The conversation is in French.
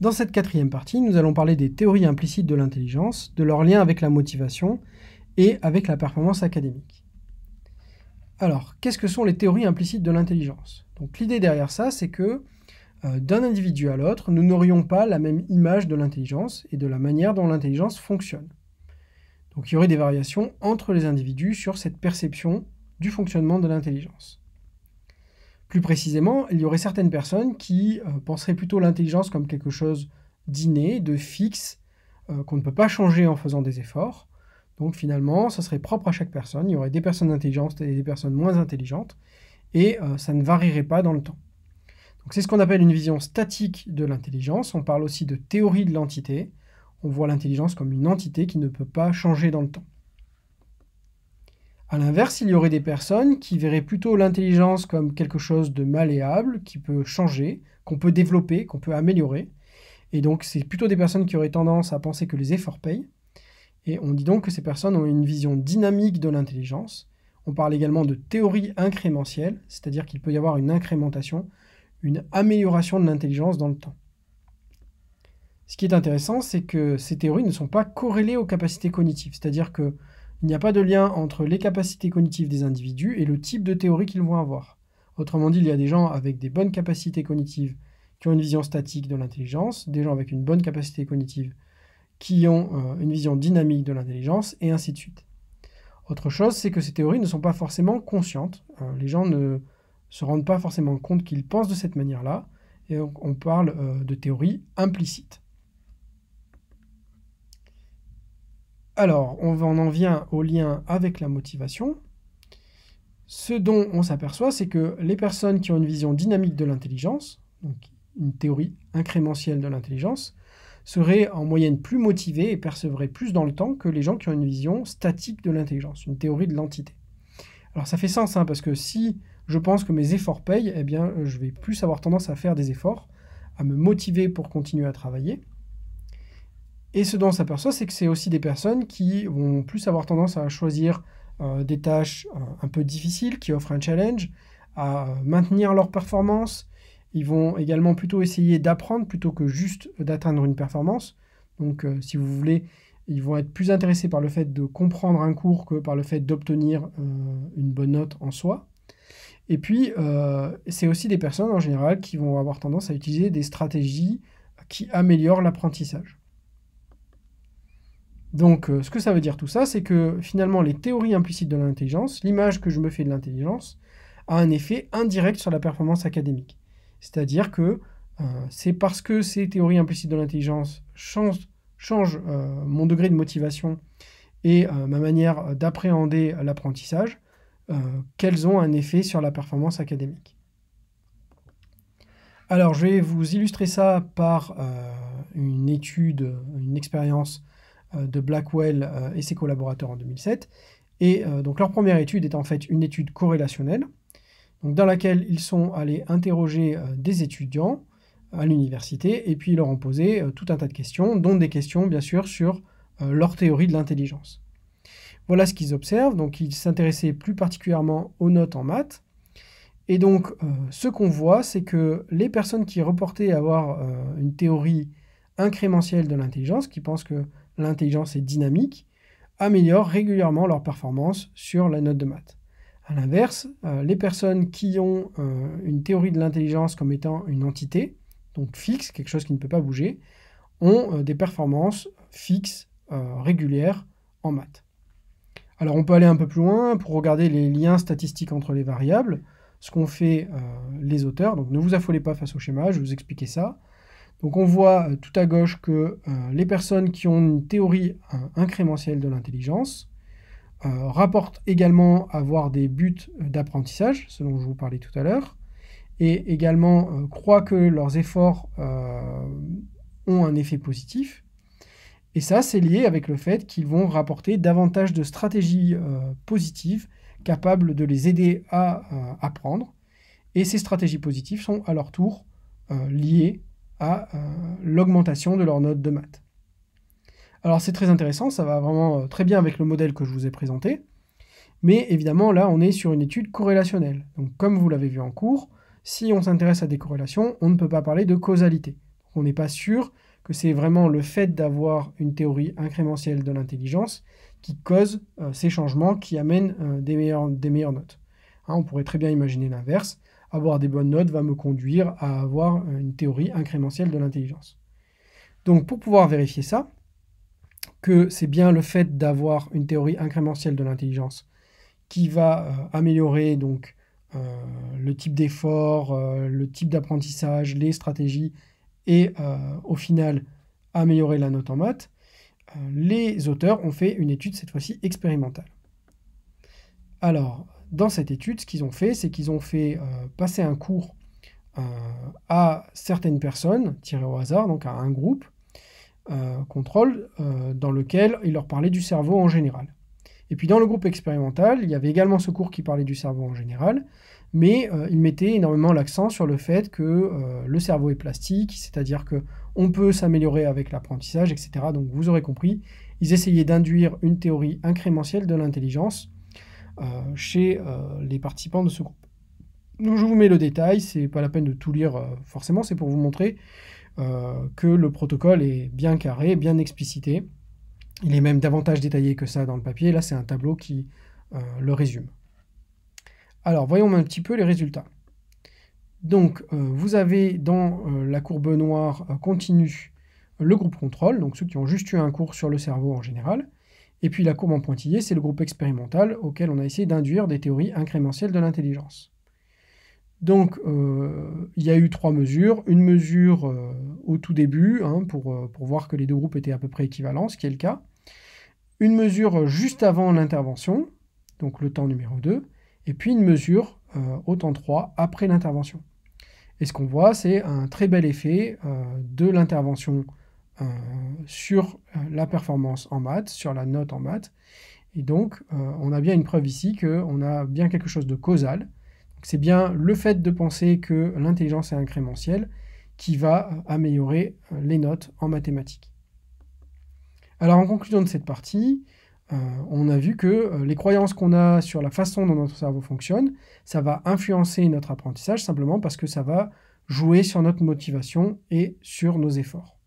Dans cette quatrième partie, nous allons parler des théories implicites de l'intelligence, de leur lien avec la motivation et avec la performance académique. Alors, qu'est-ce que sont les théories implicites de l'intelligence Donc l'idée derrière ça, c'est que euh, d'un individu à l'autre, nous n'aurions pas la même image de l'intelligence et de la manière dont l'intelligence fonctionne. Donc il y aurait des variations entre les individus sur cette perception du fonctionnement de l'intelligence. Plus précisément, il y aurait certaines personnes qui euh, penseraient plutôt l'intelligence comme quelque chose d'inné, de fixe, euh, qu'on ne peut pas changer en faisant des efforts. Donc finalement, ça serait propre à chaque personne. Il y aurait des personnes intelligentes et des personnes moins intelligentes, et euh, ça ne varierait pas dans le temps. Donc c'est ce qu'on appelle une vision statique de l'intelligence. On parle aussi de théorie de l'entité. On voit l'intelligence comme une entité qui ne peut pas changer dans le temps. A l'inverse, il y aurait des personnes qui verraient plutôt l'intelligence comme quelque chose de malléable, qui peut changer, qu'on peut développer, qu'on peut améliorer. Et donc, c'est plutôt des personnes qui auraient tendance à penser que les efforts payent. Et on dit donc que ces personnes ont une vision dynamique de l'intelligence. On parle également de théorie incrémentielle, c'est-à-dire qu'il peut y avoir une incrémentation, une amélioration de l'intelligence dans le temps. Ce qui est intéressant, c'est que ces théories ne sont pas corrélées aux capacités cognitives, c'est-à-dire que il n'y a pas de lien entre les capacités cognitives des individus et le type de théorie qu'ils vont avoir. Autrement dit, il y a des gens avec des bonnes capacités cognitives qui ont une vision statique de l'intelligence, des gens avec une bonne capacité cognitive qui ont euh, une vision dynamique de l'intelligence, et ainsi de suite. Autre chose, c'est que ces théories ne sont pas forcément conscientes. Euh, les gens ne se rendent pas forcément compte qu'ils pensent de cette manière-là, et on, parle euh, de théories implicites. Alors, on en vient au lien avec la motivation. Ce dont on s'aperçoit, c'est que les personnes qui ont une vision dynamique de l'intelligence, donc une théorie incrémentielle de l'intelligence, seraient en moyenne plus motivées et percevraient plus dans le temps que les gens qui ont une vision statique de l'intelligence, une théorie de l'entité. Alors ça fait sens, hein, parce que si je pense que mes efforts payent, eh bien je vais plus avoir tendance à faire des efforts, à me motiver pour continuer à travailler, et ce dont on s'aperçoit, c'est que c'est aussi des personnes qui vont plus avoir tendance à choisir euh, des tâches euh, un peu difficiles, qui offrent un challenge, à euh, maintenir leur performance. Ils vont également plutôt essayer d'apprendre plutôt que juste d'atteindre une performance. Donc si vous voulez, ils vont être plus intéressés par le fait de comprendre un cours que par le fait d'obtenir une bonne note en soi. Et puis, c'est aussi des personnes en général qui vont avoir tendance à utiliser des stratégies qui améliorent l'apprentissage. Donc, euh, ce que ça veut dire tout ça, c'est que finalement, les théories implicites de l'intelligence, l'image que je me fais de l'intelligence, a un effet indirect sur la performance académique. C'est-à-dire que euh, c'est parce que ces théories implicites de l'intelligence changent, euh, mon degré de motivation et ma manière d'appréhender l'apprentissage qu'elles ont un effet sur la performance académique. Alors, je vais vous illustrer ça par une étude, une expérience euh, de Blackwell euh, et ses collaborateurs en 2007. Et euh, donc leur première étude est en fait une étude corrélationnelle, dans laquelle ils sont allés interroger des étudiants à l'université et puis ils leur ont posé tout un tas de questions, dont des questions bien sûr sur leur théorie de l'intelligence. Voilà ce qu'ils observent, donc ils s'intéressaient plus particulièrement aux notes en maths. Et donc ce qu'on voit, c'est que les personnes qui reportaient avoir une théorie incrémentielle de l'intelligence, qui pensent que l'intelligence est dynamique, améliorent régulièrement leur performance sur la note de maths. A l'inverse, euh, les personnes qui ont euh, une théorie de l'intelligence comme étant une entité, donc fixe, quelque chose qui ne peut pas bouger, ont euh, des performances fixes, régulières en maths. Alors on peut aller un peu plus loin pour regarder les liens statistiques entre les variables, ce qu'ont fait les auteurs, donc ne vous affolez pas face au schéma, je vais vous expliquer ça. Donc on voit euh, tout à gauche que euh, les personnes qui ont une théorie incrémentielle de l'intelligence euh, rapportent également avoir des buts d'apprentissage, ce dont je vous parlais tout à l'heure, et également croient que leurs efforts ont un effet positif. Et ça, c'est lié avec le fait qu'ils vont rapporter davantage de stratégies positives capables de les aider à apprendre. Et ces stratégies positives sont à leur tour liées à euh, l'augmentation de leurs notes de maths. Alors c'est très intéressant, ça va vraiment euh, très bien avec le modèle que je vous ai présenté, mais évidemment là on est sur une étude corrélationnelle. Donc comme vous l'avez vu en cours, si on s'intéresse à des corrélations, on ne peut pas parler de causalité. on n'est pas sûr que c'est vraiment le fait d'avoir une théorie incrémentielle de l'intelligence qui cause euh, ces changements qui amènent des, meilleures, notes. Hein, on pourrait très bien imaginer l'inverse, avoir des bonnes notes va me conduire à avoir euh, une théorie incrémentielle de l'intelligence. Donc pour pouvoir vérifier ça, que c'est bien le fait d'avoir une théorie incrémentielle de l'intelligence qui va euh, améliorer donc euh, le type d'effort, le type d'apprentissage, les stratégies et au final améliorer la note en maths, les auteurs ont fait une étude cette fois-ci expérimentale. Alors, dans cette étude, ce qu'ils ont fait, c'est qu'ils ont fait euh, passer un cours euh, à certaines personnes, tirées au hasard, donc à un groupe, euh, contrôle, dans lequel ils leur parlaient du cerveau en général. Et puis dans le groupe expérimental, il y avait également ce cours qui parlait du cerveau en général, mais ils mettaient énormément l'accent sur le fait que le cerveau est plastique, c'est-à-dire que on peut s'améliorer avec l'apprentissage, etc. Donc vous aurez compris, ils essayaient d'induire une théorie incrémentielle de l'intelligence euh, chez euh, les participants de ce groupe. je vous mets le détail, c'est pas la peine de tout lire euh, forcément, c'est pour vous montrer que le protocole est bien carré, bien explicité. Il est même davantage détaillé que ça dans le papier. Là, c'est un tableau qui le résume. Alors, voyons un petit peu les résultats. Donc, vous avez dans la courbe noire continue le groupe contrôle, donc ceux qui ont juste eu un cours sur le cerveau en général. Et puis la courbe en pointillé, c'est le groupe expérimental auquel on a essayé d'induire des théories incrémentielles de l'intelligence. Donc euh, il y a eu trois mesures. Une mesure euh, au tout début, hein, pour, euh, pour voir que les deux groupes étaient à peu près équivalents, ce qui est le cas. Une mesure juste avant l'intervention, donc le temps numéro 2, et puis une mesure au temps 3 après l'intervention. Et ce qu'on voit, c'est un très bel effet de l'intervention euh, sur euh, la performance en maths, sur la note en maths. Et donc, euh, on a bien une preuve ici qu'on a bien quelque chose de causal. C'est bien le fait de penser que l'intelligence est incrémentielle qui va améliorer les notes en mathématiques. Alors, en conclusion de cette partie, on a vu que les croyances qu'on a sur la façon dont notre cerveau fonctionne, ça va influencer notre apprentissage simplement parce que ça va jouer sur notre motivation et sur nos efforts.